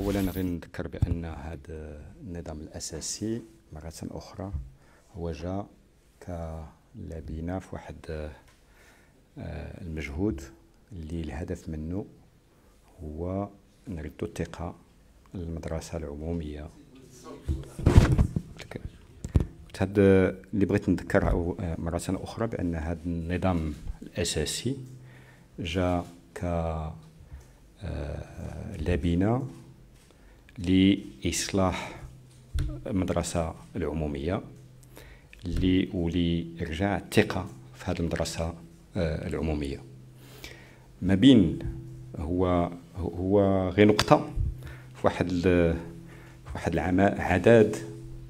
اولا غير نذكر بان هذا النظام الاساسي مره اخرى هو جاء كلابينه في واحد آه، المجهود اللي الهدف منه هو نردو الثقه للمدرسه العموميه هاد اللي بغيت نذكر آه، مرة أخرى بأن هذا النظام الأساسي جاء ك آه، لإصلاح المدرسة العمومية ارجاع الثقة في هذه المدرسة آه، العمومية ما بين هو هو غير نقطة في واحد في واحد عدد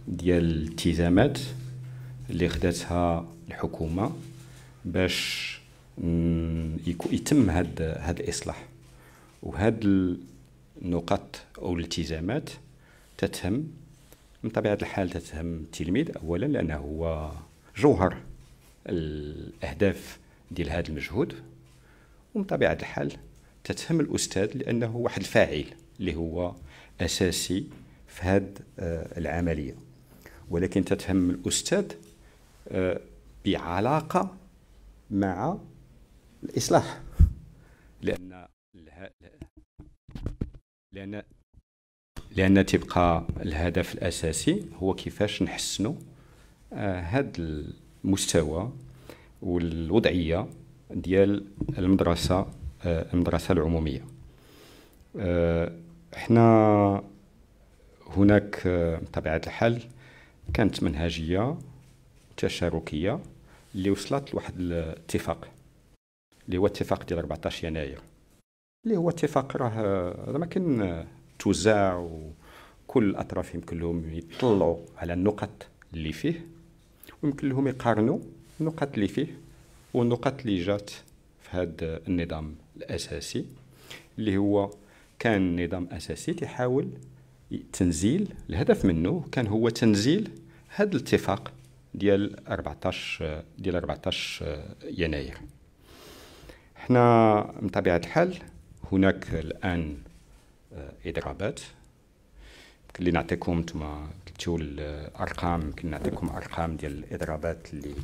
ديال الالتزامات اللي خداتها الحكومة باش يتم هذا هذا الإصلاح وهذا نقط او الالتزامات تتهم من طبيعه الحال تتهم التلميذ اولا لانه هو جوهر الاهداف ديال هذا المجهود ومن طبيعه الحال تتهم الاستاذ لانه واحد الفاعل اللي هو اساسي في هذه آه، العمليه ولكن تتهم الاستاذ آه، بعلاقه مع الاصلاح لان لان لان تبقى الهدف الاساسي هو كيفاش نحسنوا هذا آه، المستوى والوضعيه ديال المدرسه آه، المدرسه العموميه احنا آه، هناك بطبيعه الحال كانت منهجيه تشاركيه اللي وصلت لواحد الاتفاق اللي هو اتفاق ديال 14 يناير اللي هو اتفاق راه ما كان توزاع وكل الاطراف يمكن لهم يطلعوا على النقط اللي فيه ويمكن لهم يقارنوا النقط اللي فيه والنقط اللي جات في هذا النظام الاساسي اللي هو كان نظام اساسي تحاول تنزيل الهدف منه كان هو تنزيل هذا الاتفاق ديال 14 ديال 14 يناير حنا بطبيعه الحال هناك الان آه، اضرابات اللي نعطيكم تما كتبتوا الارقام يمكن نعطيكم ارقام ديال الاضرابات اللي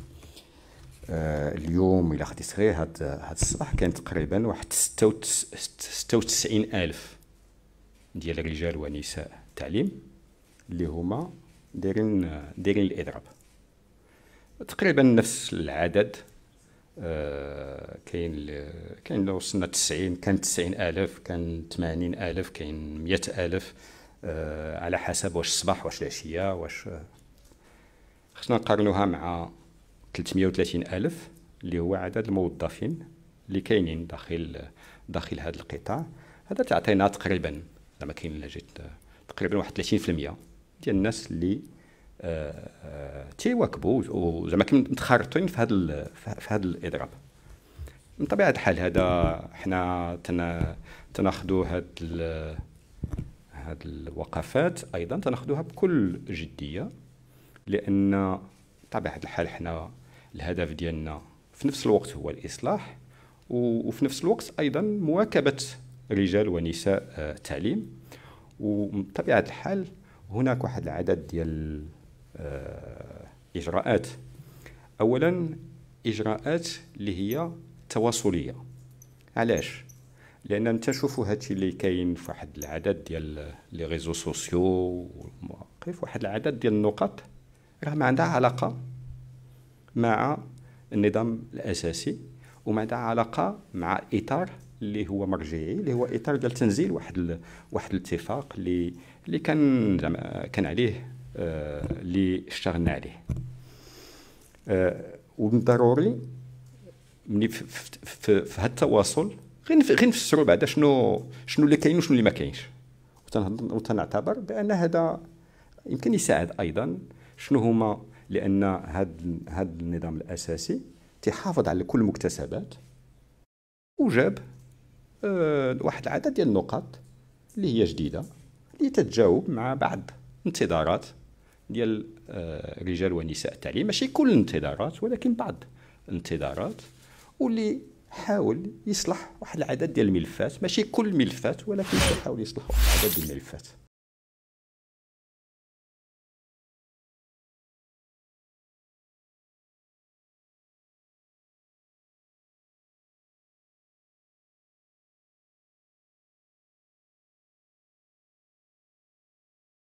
آه، اليوم الى خديت غير هاد هاد الصباح كان تقريبا واحد 96 الف ديال رجال ونساء التعليم اللي هما دايرين آه، دايرين الاضراب تقريبا نفس العدد آه، كاين كاين كاين وصلنا 90 كان 90000 كان 80000 كاين 100000 آه على حسب واش الصباح واش العشيه واش آه، خصنا نقارنوها مع 330000 اللي هو عدد الموظفين اللي كاينين داخل داخل هذا القطاع هذا تعطينا تقريبا زعما كاين آه، تقريبا واحد 30% ديال الناس اللي تيواكبوا زعما كي متخرطين في هذا في هذا الاضراب من طبيعه الحال هذا حنا تنا تناخذوا هذا هذه الوقفات ايضا تناخذوها بكل جديه لان بطبيعه الحال حنا الهدف ديالنا في نفس الوقت هو الاصلاح وفي نفس الوقت ايضا مواكبه رجال ونساء التعليم آه، وبطبيعه الحال هناك واحد العدد ديال آه، إجراءات أولا إجراءات اللي هي تواصلية علاش لان انت شوفوا هادشي اللي كاين في واحد العدد ديال لي ريزو سوسيو والمواقف واحد العدد ديال النقط راه ما عندها علاقه مع النظام الاساسي وما عندها علاقه مع اطار اللي هو مرجعي اللي هو اطار ديال تنزيل واحد واحد الاتفاق اللي اللي كان كان عليه اللي آه، اشتغلنا عليه آه، ومن ملي في, هذا التواصل غير غير نفسروا بعدا شنو شنو اللي كاين وشنو اللي ما كاينش وتنعتبر بان هذا يمكن يساعد ايضا شنو هما لان هذا هذا النظام الاساسي تحافظ على كل المكتسبات وجاب آه، واحد العدد ديال النقاط اللي هي جديده اللي تتجاوب مع بعض الانتظارات ديال آه، رجال ونساء التعليم ماشي كل الانتظارات ولكن بعض الانتظارات واللي حاول يصلح واحد العدد ديال الملفات ماشي كل الملفات ولكن حاول يصلح واحد العدد ديال الملفات